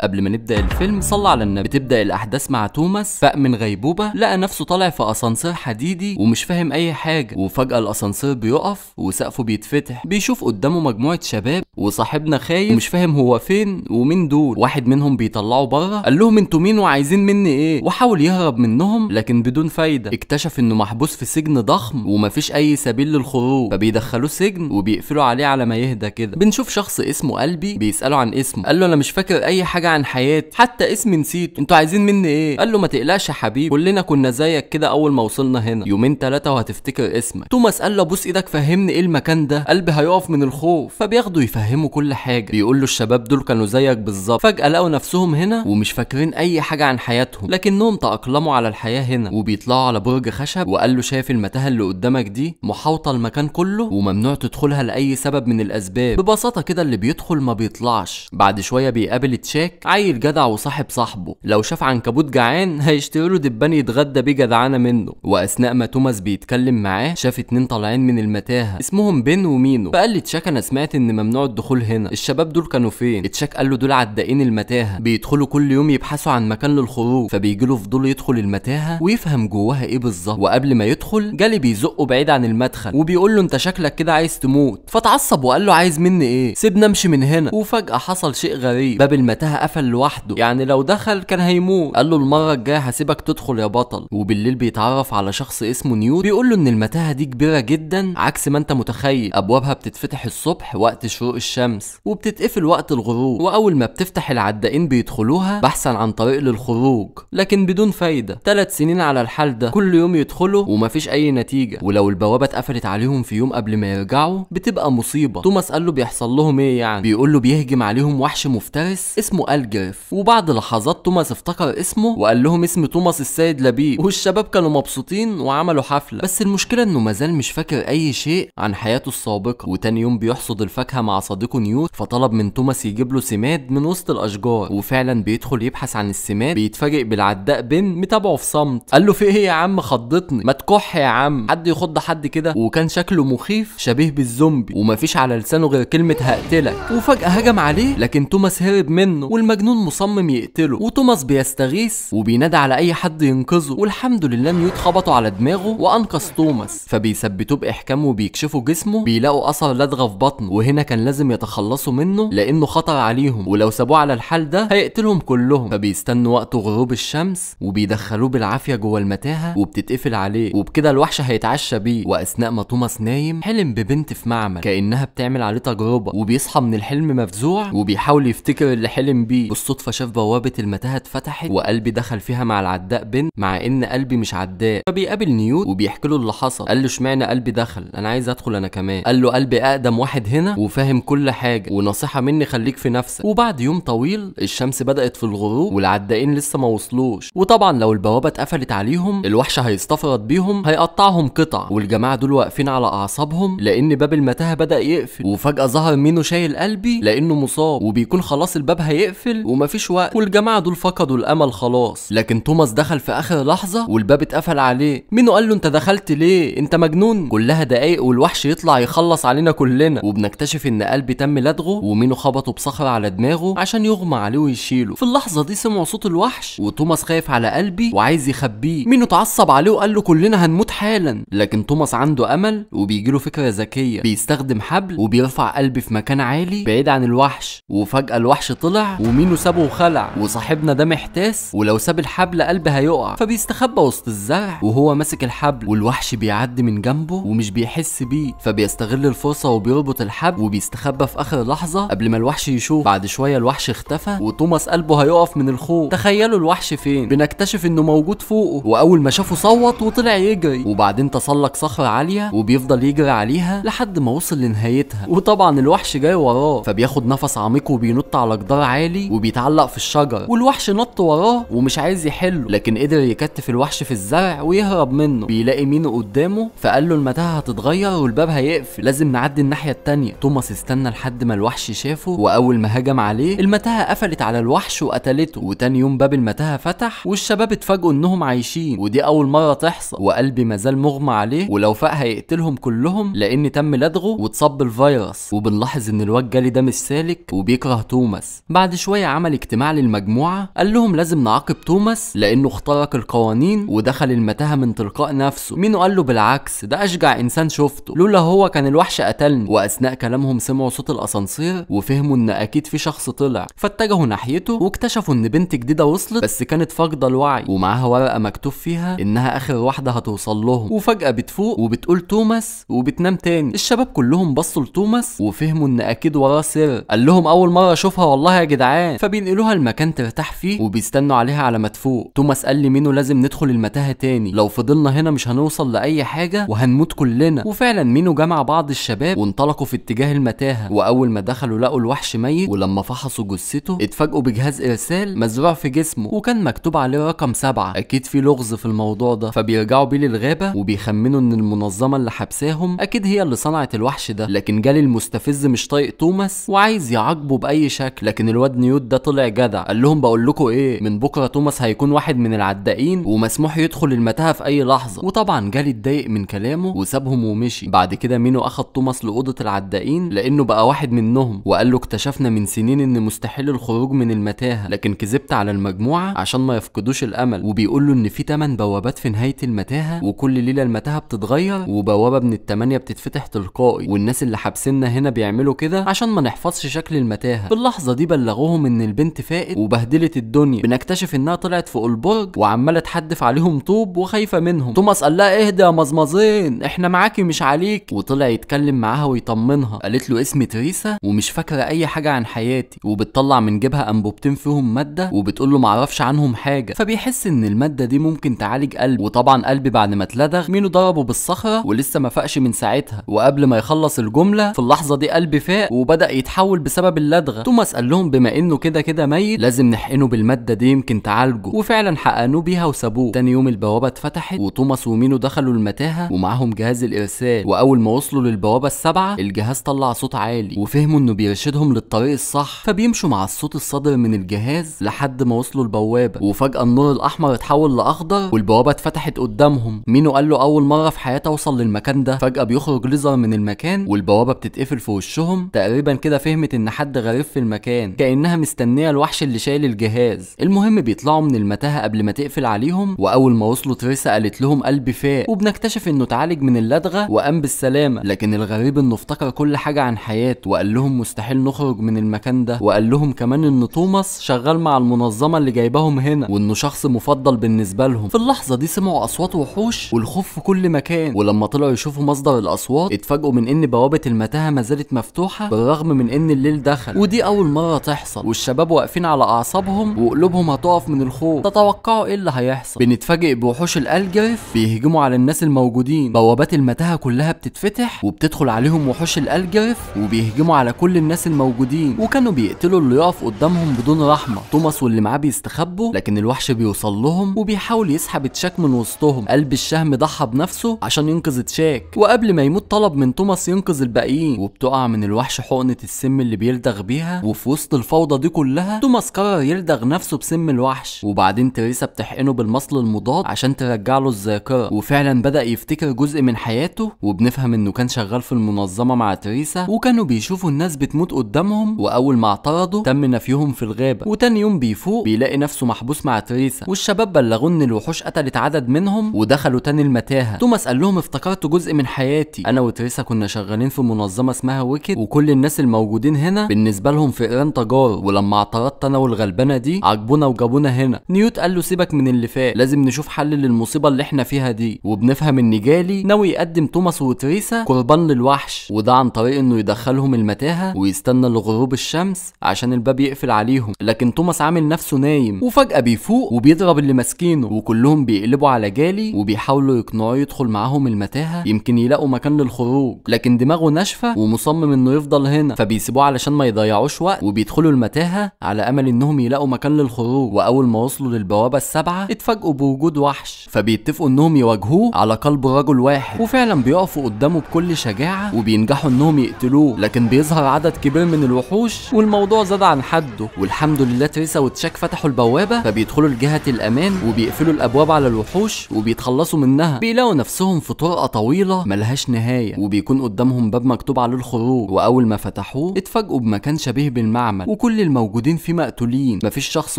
قبل ما نبدا الفيلم صلى على النبي بتبدا الاحداث مع توماس فاق من غيبوبه لقى نفسه طالع في اسانسير حديدي ومش فاهم اي حاجه وفجاه الاسانسير بيقف وسقفه بيتفتح بيشوف قدامه مجموعه شباب وصاحبنا خايف ومش فاهم هو فين ومين دول واحد منهم بيطلعه بره قال لهم انتوا مين وعايزين مني ايه وحاول يهرب منهم لكن بدون فايده اكتشف انه محبوس في سجن ضخم ومفيش اي سبيل للخروج فبيدخلوه سجن وبيقفلوا عليه على ما يهدى كده بنشوف شخص اسمه قلبي بيساله عن اسمه قال له انا مش فاكر اي حاجه عن حياتي حتى اسمي نسيته انتوا عايزين مني ايه قال له ما تقلقش يا حبيبي كلنا كنا زيك كده اول ما وصلنا هنا يومين ثلاثه وهتفتكر اسمك توماس قال له بص ايدك فهمني ايه المكان ده قلبي هيقف من الخوف فبياخده يفهمه كل حاجه بيقول له الشباب دول كانوا زيك بالظبط فجاه لقوا نفسهم هنا ومش فاكرين اي حاجه عن حياتهم لكنهم تاقلموا على الحياه هنا وبيطلعوا على برج خشب وقال له شايف المتاهه اللي قدامك دي محاوطه المكان كله وممنوع تدخلها لاي سبب من الاسباب ببساطه كده اللي بيدخل ما بيطلعش بعد شويه بيقابل تشاك هناك عيل جدع وصاحب صاحبه لو شاف عنكبوت جعان هيشتري له دبان يتغدى بيه جدعانه منه واثناء ما توماس بيتكلم معاه شاف اتنين طالعين من المتاهه اسمهم بن ومينو فقال لي تشاك انا سمعت ان ممنوع الدخول هنا الشباب دول كانوا فين تشاك قال له دول عدائين المتاهه بيدخلوا كل يوم يبحثوا عن مكان للخروج فبيجي له فضول يدخل المتاهه ويفهم جواها ايه بالظبط وقبل ما يدخل جالي بيزقه بعيد عن المدخل وبيقول له انت شكلك كده عايز تموت فتعصب وقال له عايز مني ايه سيبنا امشي من هنا وفجاه حصل شيء غريب باب المتاهه قفل لوحده يعني لو دخل كان هيموت قال له المره الجايه هسيبك تدخل يا بطل وبالليل بيتعرف على شخص اسمه نيوت بيقول له ان المتاهه دي كبيره جدا عكس ما انت متخيل ابوابها بتتفتح الصبح وقت شروق الشمس وبتتقفل وقت الغروب واول ما بتفتح العدائين بيدخلوها بحثا عن طريق للخروج لكن بدون فايده ثلاث سنين على الحال ده كل يوم يدخلوا ومفيش اي نتيجه ولو البوابه اتقفلت عليهم في يوم قبل ما يرجعوا بتبقى مصيبه توماس قال له بيحصل لهم ايه يعني بيقول له بيهجم عليهم وحش مفترس اسمه الجاف وبعد لحظات توماس افتكر اسمه وقال لهم اسم توماس السيد لبيب والشباب كانوا مبسوطين وعملوا حفله بس المشكله انه مازال مش فاكر اي شيء عن حياته السابقه وتاني يوم بيحصد الفاكهه مع صديقه نيوت فطلب من توماس يجيب له سماد من وسط الاشجار وفعلا بيدخل يبحث عن السماد بيتفاجئ بالعداء بن متابعه في صمت قال له في ايه يا عم خضتني ما تكح يا عم حد يخض حد كده وكان شكله مخيف شبيه بالزومبي ومفيش على لسانه غير كلمه هقتلك وفجاه هجم عليه لكن توماس هرب منه والم المجنون مصمم يقتله وتوماس بيستغيث وبينادي على اي حد ينقذه والحمد لله نيوت خبطه على دماغه وانقذ توماس فبيثبتوه باحكام وبيكشفوا جسمه بيلاقوا اثر لدغه في بطنه وهنا كان لازم يتخلصوا منه لانه خطر عليهم ولو سابوه على الحال ده هيقتلهم كلهم فبيستنوا وقت غروب الشمس وبيدخلوه بالعافيه جوه المتاهه وبتتقفل عليه وبكده الوحش هيتعشى بيه واثناء ما توماس نايم حلم ببنت في معمل كانها بتعمل عليه تجربه وبيصحى من الحلم مفزوع وبيحاول يفتكر اللي حلم بيه بالصدفه شاف بوابه المتاهه اتفتحت وقلبي دخل فيها مع العداء بن مع ان قلبي مش عداء فبيقابل نيوت وبيحكي له اللي حصل قال له اشمعنى قلبي دخل انا عايز ادخل انا كمان قال له قلبي اقدم واحد هنا وفاهم كل حاجه ونصيحه مني خليك في نفسك وبعد يوم طويل الشمس بدات في الغروب والعدائين لسه ما وصلوش وطبعا لو البوابه اتقفلت عليهم الوحش هيستفرد بيهم هيقطعهم قطع والجماعه دول واقفين على اعصابهم لان باب المتاهه بدا يقفل وفجاه ظهر مينو شايل قلبي لانه مصاب وبيكون خلاص الباب هيقفل هنقفل ومفيش وقت والجماعه دول فقدوا الامل خلاص لكن توماس دخل في اخر لحظه والباب اتقفل عليه مينو قال له انت دخلت ليه انت مجنون كلها دقايق والوحش يطلع يخلص علينا كلنا وبنكتشف ان قلبي تم لدغه ومينو خبطه بصخره على دماغه عشان يغمى عليه ويشيله في اللحظه دي سمعوا صوت الوحش وتوماس خايف على قلبي وعايز يخبيه مينو اتعصب عليه وقال له كلنا هنموت حالا لكن توماس عنده امل وبيجيله فكره ذكيه بيستخدم حبل وبيرفع قلبي في مكان عالي بعيد عن الوحش وفجاه الوحش طلع ومينو سابه وخلع وصاحبنا ده محتاس ولو ساب الحبل قلبه هيقع فبيستخبى وسط الزرع وهو ماسك الحبل والوحش بيعدي من جنبه ومش بيحس بيه فبيستغل الفرصه وبيربط الحبل وبيستخبى في اخر لحظه قبل ما الوحش يشوف بعد شويه الوحش اختفى وتوماس قلبه هيقف من الخوف تخيلوا الوحش فين بنكتشف انه موجود فوقه واول ما شافه صوت وطلع يجري وبعدين تسلق صخره عاليه وبيفضل يجري عليها لحد ما وصل لنهايتها وطبعا الوحش جاي وراه فبياخد نفس عميق وبينط على جدار عالي عمري وبيتعلق في الشجره والوحش نط وراه ومش عايز يحله لكن قدر يكتف الوحش في الزرع ويهرب منه بيلاقي مينو قدامه فقال له المتاهه هتتغير والباب هيقفل لازم نعدي الناحيه الثانيه توماس استنى لحد ما الوحش شافه واول ما هجم عليه المتاهه قفلت على الوحش وقتلته وتاني يوم باب المتاهه فتح والشباب اتفاجئوا انهم عايشين ودي اول مره تحصل وقلبي مازال مغمى عليه ولو فاق هيقتلهم كلهم لان تم لدغه واتصب الفيروس وبنلاحظ ان الواد جالي ده مش سالك وبيكره توماس بعد شويه شوية عمل اجتماع للمجموعة قال لهم لازم نعاقب توماس لأنه اخترق القوانين ودخل المتاهة من تلقاء نفسه مينو قال له بالعكس ده أشجع إنسان شفته لولا هو كان الوحش قتلني وأثناء كلامهم سمعوا صوت الأسانسير وفهموا إن أكيد في شخص طلع فاتجهوا ناحيته واكتشفوا إن بنت جديدة وصلت بس كانت فاقدة الوعي ومعاها ورقة مكتوب فيها إنها آخر واحدة هتوصل لهم وفجأة بتفوق وبتقول توماس وبتنام تاني الشباب كلهم بصوا لتوماس وفهموا إن أكيد وراه سر قال لهم أول مرة أشوفها والله يا جدعان جعان فبينقلوها المكان ترتاح فيه وبيستنوا عليها على ما تفوق توماس قال لي مينو لازم ندخل المتاهه تاني لو فضلنا هنا مش هنوصل لاي حاجه وهنموت كلنا وفعلا مينو جمع بعض الشباب وانطلقوا في اتجاه المتاهه واول ما دخلوا لقوا الوحش ميت ولما فحصوا جثته اتفاجئوا بجهاز ارسال مزروع في جسمه وكان مكتوب عليه رقم سبعة اكيد في لغز في الموضوع ده فبيرجعوا بيه للغابه وبيخمنوا ان المنظمه اللي حبساهم اكيد هي اللي صنعت الوحش ده لكن جالي المستفز مش طايق توماس وعايز يعاقبه باي شكل لكن الواد نيوت ده طلع جدع قال لهم بقول لكم ايه من بكره توماس هيكون واحد من العدائين ومسموح يدخل المتاهه في اي لحظه وطبعا جالي اتضايق من كلامه وسابهم ومشي بعد كده مينو اخد توماس لاوضه العدائين لانه بقى واحد منهم وقال له اكتشفنا من سنين ان مستحيل الخروج من المتاهه لكن كذبت على المجموعه عشان ما يفقدوش الامل وبيقول له ان في 8 بوابات في نهايه المتاهه وكل ليله المتاهه بتتغير وبوابه من الثمانيه بتتفتح تلقائي والناس اللي حابسنا هنا بيعملوا كده عشان ما نحفظش شكل المتاهه في اللحظه دي بلغوهم عليهم ان البنت فائت وبهدلت الدنيا بنكتشف انها طلعت فوق البرج وعماله تحدف عليهم طوب وخايفه منهم توماس قال لها اهدى يا مزمزين احنا معاكي مش عليك وطلع يتكلم معاها ويطمنها قالت له اسمي تريسا ومش فاكره اي حاجه عن حياتي وبتطلع من جيبها انبوبتين فيهم ماده وبتقول له معرفش عنهم حاجه فبيحس ان الماده دي ممكن تعالج قلب وطبعا قلبي بعد ما اتلدغ مينو ضربه بالصخره ولسه ما فاقش من ساعتها وقبل ما يخلص الجمله في اللحظه دي قلبي فاق وبدا يتحول بسبب اللدغه توماس قال لهم بما انه كده كده ميت لازم نحقنه بالماده دي يمكن تعالجه وفعلا حقنوه بيها وسابوه تاني يوم البوابه اتفتحت وتوماس ومينو دخلوا المتاهه ومعاهم جهاز الارسال واول ما وصلوا للبوابه السبعه الجهاز طلع صوت عالي وفهموا انه بيرشدهم للطريق الصح فبيمشوا مع الصوت الصادر من الجهاز لحد ما وصلوا البوابه وفجاه النور الاحمر اتحول لاخضر والبوابه اتفتحت قدامهم مينو قال له اول مره في حياته اوصل للمكان ده فجاه بيخرج ليزر من المكان والبوابه بتتقفل في وشهم تقريبا كده فهمت ان حد غريب في المكان كانها كأنها مستنية الوحش اللي شايل الجهاز المهم بيطلعوا من المتاهة قبل ما تقفل عليهم وأول ما وصلوا تريسا قالت لهم قلبي فاق وبنكتشف إنه اتعالج من اللدغة وقام بالسلامة لكن الغريب إنه افتكر كل حاجة عن حياته وقال لهم مستحيل نخرج من المكان ده وقال لهم كمان إن توماس شغال مع المنظمة اللي جايباهم هنا وإنه شخص مفضل بالنسبة لهم في اللحظة دي سمعوا أصوات وحوش والخوف في كل مكان ولما طلعوا يشوفوا مصدر الأصوات اتفاجئوا من إن بوابة المتاهة ما زالت مفتوحة بالرغم من إن الليل دخل ودي أول مرة تحصل هيحصل والشباب واقفين على اعصابهم وقلوبهم هتقف من الخوف تتوقعوا ايه اللي هيحصل بنتفاجئ بوحوش الالجرف بيهجموا على الناس الموجودين بوابات المتاهه كلها بتتفتح وبتدخل عليهم وحوش الالجرف وبيهجموا على كل الناس الموجودين وكانوا بيقتلوا اللي يقف قدامهم بدون رحمه توماس واللي معاه بيستخبوا لكن الوحش بيوصل لهم وبيحاول يسحب تشاك من وسطهم قلب الشهم ضحى بنفسه عشان ينقذ تشاك وقبل ما يموت طلب من توماس ينقذ الباقيين وبتقع من الوحش حقنه السم اللي بيلدغ بيها وفي وسط الفوضى الفوضى دي كلها توماس قرر يلدغ نفسه بسم الوحش وبعدين تريسا بتحقنه بالمصل المضاد عشان ترجع له الذاكره وفعلا بدا يفتكر جزء من حياته وبنفهم انه كان شغال في المنظمه مع تريسا وكانوا بيشوفوا الناس بتموت قدامهم واول ما اعترضوا تم نفيهم في الغابه وتاني يوم بيفوق بيلاقي نفسه محبوس مع تريسا والشباب بلغوا ان الوحوش قتلت عدد منهم ودخلوا تاني المتاهه توماس قال لهم افتكرت جزء من حياتي انا وتريسا كنا شغالين في منظمه اسمها ويكد وكل الناس الموجودين هنا بالنسبه لهم فئران تجارب ولما اعترضت انا والغلبانه دي عجبونا وجابونا هنا نيوت قال له سيبك من اللي فات لازم نشوف حل للمصيبه اللي احنا فيها دي وبنفهم ان جالي ناوي يقدم توماس وتريسا قربان للوحش وده عن طريق انه يدخلهم المتاهه ويستنى لغروب الشمس عشان الباب يقفل عليهم لكن توماس عامل نفسه نايم وفجاه بيفوق وبيضرب اللي ماسكينه وكلهم بيقلبوا على جالي وبيحاولوا يقنعوه يدخل معاهم المتاهه يمكن يلاقوا مكان للخروج لكن دماغه ناشفه ومصمم انه يفضل هنا فبيسيبوه علشان ما يضيعوش وقت وبيدخلوا المتاهه متاهة على أمل إنهم يلاقوا مكان للخروج وأول ما وصلوا للبوابة السبعة اتفاجئوا بوجود وحش فبيتفقوا إنهم يواجهوه على قلب رجل واحد وفعلا بيقفوا قدامه بكل شجاعة وبينجحوا إنهم يقتلوه لكن بيظهر عدد كبير من الوحوش والموضوع زاد عن حده والحمد لله تريسا وتشاك فتحوا البوابة فبيدخلوا لجهة الأمان وبيقفلوا الأبواب على الوحوش وبيتخلصوا منها بيلاقوا نفسهم في طرقة طويلة ملهاش نهاية وبيكون قدامهم باب مكتوب عليه الخروج وأول ما فتحوه اتفاجئوا بمكان شبيه بالمعمل وكل الموجودين فيه مقتولين مفيش شخص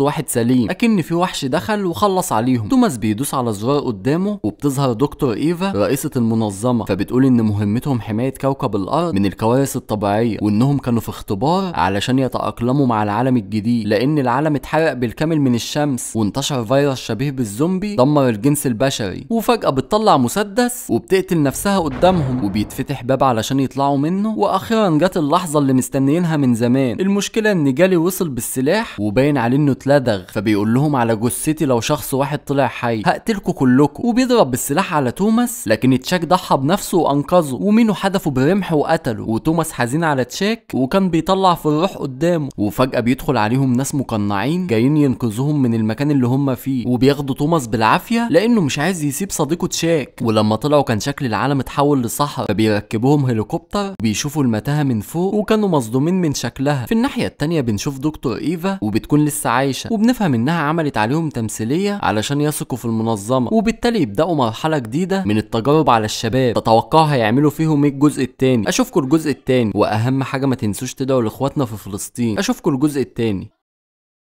واحد سليم اكن في وحش دخل وخلص عليهم توماس بيدوس على زرار قدامه وبتظهر دكتور ايفا رئيسة المنظمة فبتقول ان مهمتهم حماية كوكب الارض من الكوارث الطبيعية وانهم كانوا في اختبار علشان يتأقلموا مع العالم الجديد لان العالم اتحرق بالكامل من الشمس وانتشر فيروس شبيه بالزومبي دمر الجنس البشري وفجأة بتطلع مسدس وبتقتل نفسها قدامهم وبيتفتح باب علشان يطلعوا منه واخيرا جت اللحظة اللي مستنيينها من زمان المشكلة ان جالي الغالي وصل بالسلاح وباين عليه انه اتلدغ فبيقول لهم على جثتي لو شخص واحد طلع حي هقتلكوا كلكم وبيضرب بالسلاح على توماس لكن تشاك ضحى بنفسه وانقذه ومينو حدفه برمح وقتله وتوماس حزين على تشاك وكان بيطلع في الروح قدامه وفجاه بيدخل عليهم ناس مقنعين جايين ينقذوهم من المكان اللي هم فيه وبياخدوا توماس بالعافيه لانه مش عايز يسيب صديقه تشاك ولما طلعوا كان شكل العالم اتحول لصحراء فبيركبوهم هليكوبتر بيشوفوا المتاهه من فوق وكانوا مصدومين من شكلها في الناحيه الثانيه بنشوف دكتور ايفا وبتكون لسه عايشه وبنفهم انها عملت عليهم تمثيليه علشان يثقوا في المنظمه وبالتالي يبداوا مرحله جديده من التجارب على الشباب تتوقعوا هيعملوا فيهم ايه الجزء التاني اشوفكم الجزء التاني واهم حاجه ما تنسوش تدعوا لاخواتنا في فلسطين اشوفكم الجزء التاني